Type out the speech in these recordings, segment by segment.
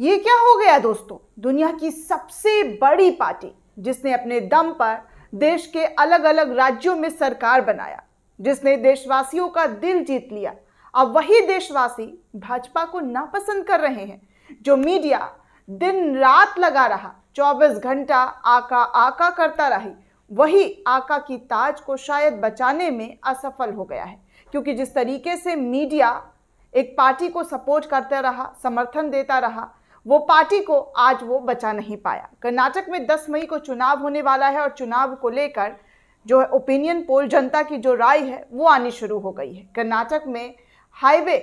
ये क्या हो गया दोस्तों दुनिया की सबसे बड़ी पार्टी जिसने अपने दम पर देश के अलग अलग राज्यों में सरकार बनाया जिसने देशवासियों का दिल जीत लिया अब वही देशवासी भाजपा को नापसंद कर रहे हैं जो मीडिया दिन रात लगा रहा 24 घंटा आका आका करता रही वही आका की ताज को शायद बचाने में असफल हो गया है क्योंकि जिस तरीके से मीडिया एक पार्टी को सपोर्ट करता रहा समर्थन देता रहा वो पार्टी को आज वो बचा नहीं पाया कर्नाटक में 10 मई को चुनाव होने वाला है और चुनाव को लेकर जो है ओपिनियन पोल जनता की जो राय है वो आनी शुरू हो गई है कर्नाटक में हाईवे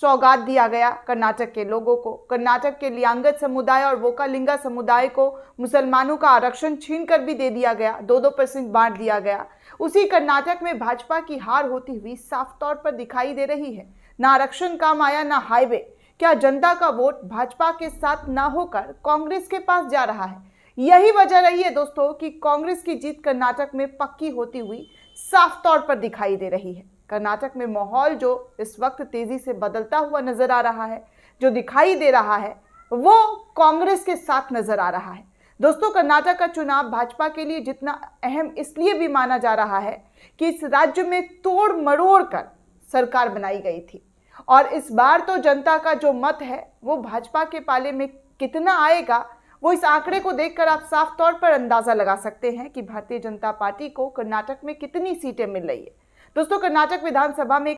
सौगात दिया गया कर्नाटक के लोगों को कर्नाटक के लियांगत समुदाय और वोकालिंगा समुदाय को मुसलमानों का आरक्षण छीन कर भी दे दिया गया दो दो परसेंट बांट दिया गया उसी कर्नाटक में भाजपा की हार होती हुई साफ तौर पर दिखाई दे रही है ना आरक्षण काम आया ना हाईवे क्या जनता का वोट भाजपा के साथ ना होकर कांग्रेस के पास जा रहा है यही वजह रही है दोस्तों कि कांग्रेस की जीत कर्नाटक में पक्की होती हुई साफ तौर पर दिखाई दे रही है कर्नाटक में माहौल जो इस वक्त तेजी से बदलता हुआ नजर आ रहा है जो दिखाई दे रहा है वो कांग्रेस के साथ नजर आ रहा है दोस्तों कर्नाटक का चुनाव भाजपा के लिए जितना अहम इसलिए भी माना जा रहा है कि इस राज्य में तोड़ मरोड़ कर सरकार बनाई गई थी और इस बार तो जनता का जो मत है वो भाजपा के पाले में कितना आएगा वो इस आंकड़े को देखकर आप साफ तौर पर अंदाज़ा लगा सकते हैं कि भारतीय जनता पार्टी को कर्नाटक में कितनी सीटें मिल रही है दोस्तों कर्नाटक विधानसभा में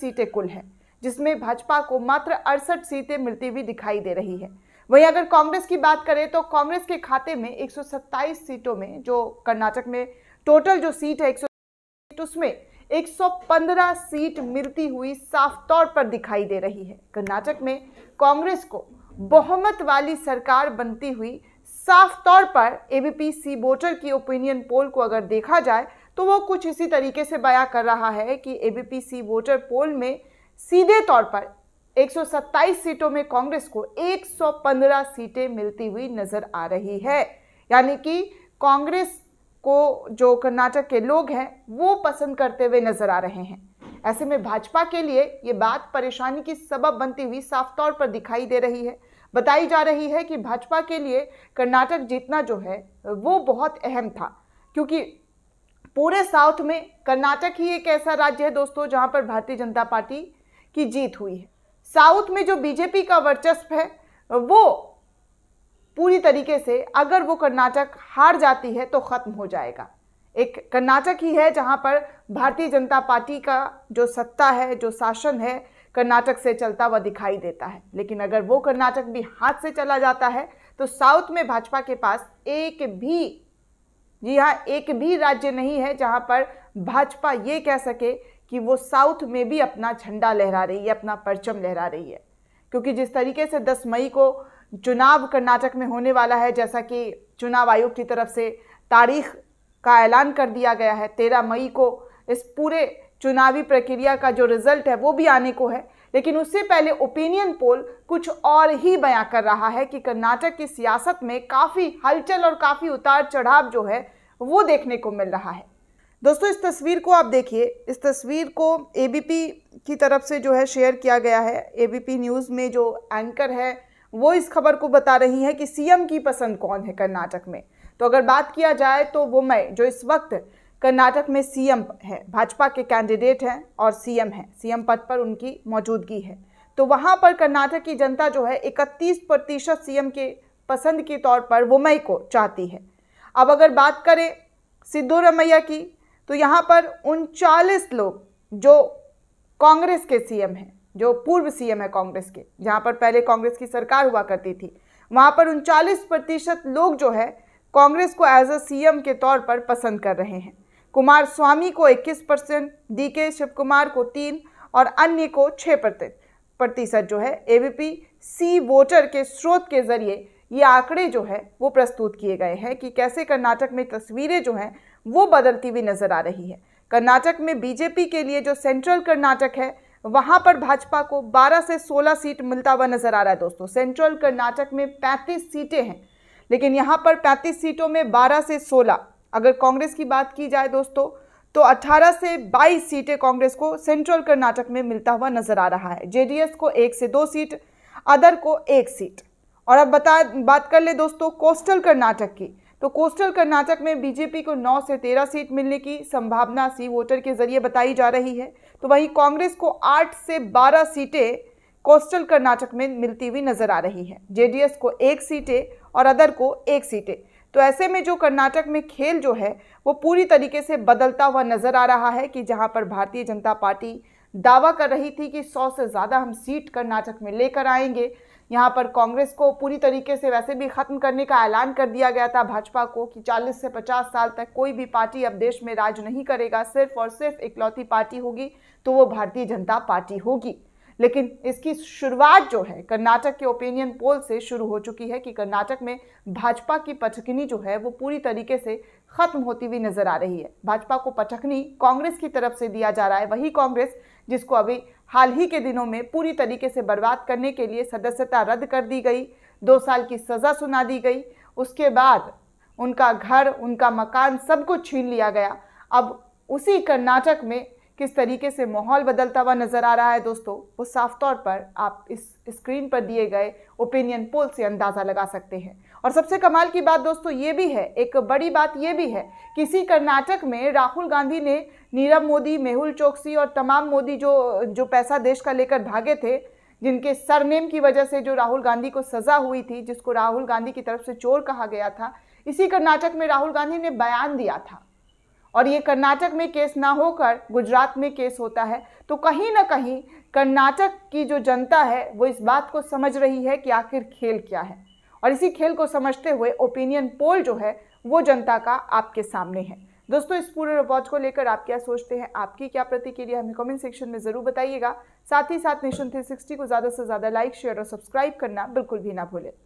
सीटें कुल है जिसमें भाजपा को मात्र अड़सठ सीटें मिलती हुई दिखाई दे रही है वहीं अगर कांग्रेस की बात करें तो कांग्रेस के खाते में 127 सीटों में जो कर्नाटक में टोटल जो सीट है एक सीट उसमें 115 सीट मिलती हुई साफ तौर पर दिखाई दे रही है कर्नाटक में कांग्रेस को बहुमत वाली सरकार बनती हुई साफ तौर पर पी सी वोटर की ओपिनियन पोल को अगर देखा जाए तो वो कुछ इसी तरीके से बयां कर रहा है कि पी सी वोटर पोल में सीधे तौर पर 127 सीटों में कांग्रेस को 115 सीटें मिलती हुई नजर आ रही है यानी कि कांग्रेस को जो कर्नाटक के लोग हैं वो पसंद करते हुए नजर आ रहे हैं ऐसे में भाजपा के लिए ये बात परेशानी की सबब बनती हुई साफ तौर पर दिखाई दे रही है बताई जा रही है कि भाजपा के लिए कर्नाटक जीतना जो है वो बहुत अहम था क्योंकि पूरे साउथ में कर्नाटक ही एक ऐसा राज्य है दोस्तों जहाँ पर भारतीय जनता पार्टी की जीत हुई है साउथ में जो बीजेपी का वर्चस्व है वो पूरी तरीके से अगर वो कर्नाटक हार जाती है तो ख़त्म हो जाएगा एक कर्नाटक ही है जहाँ पर भारतीय जनता पार्टी का जो सत्ता है जो शासन है कर्नाटक से चलता हुआ दिखाई देता है लेकिन अगर वो कर्नाटक भी हाथ से चला जाता है तो साउथ में भाजपा के पास एक भी जी हाँ एक भी राज्य नहीं है जहाँ पर भाजपा ये कह सके कि वो साउथ में भी अपना झंडा लहरा रही है अपना परचम लहरा रही है क्योंकि जिस तरीके से 10 मई को चुनाव कर्नाटक में होने वाला है जैसा कि चुनाव आयोग की तरफ से तारीख का ऐलान कर दिया गया है तेरह मई को इस पूरे चुनावी प्रक्रिया का जो रिजल्ट है वो भी आने को है लेकिन उससे पहले ओपिनियन पोल कुछ और ही बयां कर रहा है कि कर्नाटक की सियासत में काफ़ी हलचल और काफ़ी उतार चढ़ाव जो है वो देखने को मिल रहा है दोस्तों इस तस्वीर को आप देखिए इस तस्वीर को एबीपी की तरफ से जो है शेयर किया गया है एबीपी न्यूज़ में जो एंकर है वो इस खबर को बता रही हैं कि सीएम की पसंद कौन है कर्नाटक में तो अगर बात किया जाए तो वो मैं जो इस वक्त कर्नाटक में सीएम है भाजपा के कैंडिडेट हैं और सीएम हैं सीएम पद पर उनकी मौजूदगी है तो वहाँ पर कर्नाटक की जनता जो है इकतीस प्रतिशत सी के पसंद के तौर पर वो मई को चाहती है अब अगर बात करें सिद्धू रमैया की तो यहाँ पर उनचालीस लोग जो कांग्रेस के सीएम हैं जो पूर्व सीएम है कांग्रेस के जहाँ पर पहले कांग्रेस की सरकार हुआ करती थी वहाँ पर उनचालीस प्रतिशत लोग जो है कांग्रेस को एज अ सीएम के तौर पर पसंद कर रहे हैं कुमार स्वामी को 21 परसेंट डी के शिव कुमार को तीन और अन्य को छः प्रतिशत जो है ए सी वोटर के स्रोत के जरिए ये आंकड़े जो है वो प्रस्तुत किए गए हैं कि कैसे कर्नाटक में तस्वीरें जो हैं वो बदलती हुई नज़र आ रही है कर्नाटक में बीजेपी के लिए जो सेंट्रल कर्नाटक है वहां पर भाजपा को 12 से 16 सीट मिलता हुआ नजर आ रहा है दोस्तों सेंट्रल कर्नाटक में 35 सीटें हैं लेकिन यहां पर 35 सीटों में 12 से 16 अगर कांग्रेस की बात की जाए दोस्तों तो 18 से 22 सीटें कांग्रेस को सेंट्रल कर्नाटक में मिलता हुआ नजर आ रहा है जेडीएस को एक से दो सीट अदर को एक सीट और अब बता बात कर ले दोस्तों कोस्टल कर्नाटक की तो कोस्टल कर्नाटक में बीजेपी को 9 से 13 सीट मिलने की संभावना सी वोटर के जरिए बताई जा रही है तो वहीं कांग्रेस को आठ से बारह सीटें कोस्टल कर्नाटक में मिलती हुई नजर आ रही हैं जेडीएस को एक सीटें और अदर को एक सीटें तो ऐसे में जो कर्नाटक में खेल जो है वो पूरी तरीके से बदलता हुआ नजर आ रहा है कि जहां पर भारतीय जनता पार्टी दावा कर रही थी कि सौ से ज़्यादा हम सीट कर्नाटक में लेकर आएंगे यहाँ पर कांग्रेस को पूरी तरीके से वैसे भी खत्म करने का ऐलान कर दिया गया था भाजपा को कि 40 से 50 साल तक कोई भी पार्टी अब देश में राज नहीं करेगा सिर्फ और सिर्फ इकलौती पार्टी होगी तो वो भारतीय जनता पार्टी होगी लेकिन इसकी शुरुआत जो है कर्नाटक के ओपिनियन पोल से शुरू हो चुकी है कि कर्नाटक में भाजपा की पटकनी जो है वो पूरी तरीके से खत्म होती हुई नजर आ रही है भाजपा को पटकनी कांग्रेस की तरफ से दिया जा रहा है वही कांग्रेस जिसको अभी हाल ही के दिनों में पूरी तरीके से बर्बाद करने के लिए सदस्यता रद्द कर दी गई दो साल की सज़ा सुना दी गई उसके बाद उनका घर उनका मकान सब कुछ छीन लिया गया अब उसी कर्नाटक में किस तरीके से माहौल बदलता हुआ नज़र आ रहा है दोस्तों वो साफ तौर पर आप इस स्क्रीन पर दिए गए ओपिनियन पोल से अंदाज़ा लगा सकते हैं और सबसे कमाल की बात दोस्तों ये भी है एक बड़ी बात ये भी है कि इसी कर्नाटक में राहुल गांधी ने नीरव मोदी मेहुल चौकसी और तमाम मोदी जो जो पैसा देश का लेकर भागे थे जिनके सरनेम की वजह से जो राहुल गांधी को सज़ा हुई थी जिसको राहुल गांधी की तरफ से चोर कहा गया था इसी कर्नाटक में राहुल गांधी ने बयान दिया था और ये कर्नाटक में केस ना होकर गुजरात में केस होता है तो कहीं ना कहीं कर्नाटक की जो जनता है वो इस बात को समझ रही है कि आखिर खेल क्या है और इसी खेल को समझते हुए ओपिनियन पोल जो है वो जनता का आपके सामने है दोस्तों इस पूरे रिपोर्ट को लेकर आप क्या सोचते हैं आपकी क्या प्रतिक्रिया हमें कमेंट सेक्शन में ज़रूर बताइएगा साथ ही साथ नेशन थ्री सिक्सटी को ज़्यादा से ज़्यादा लाइक शेयर और सब्सक्राइब करना बिल्कुल भी ना भूलें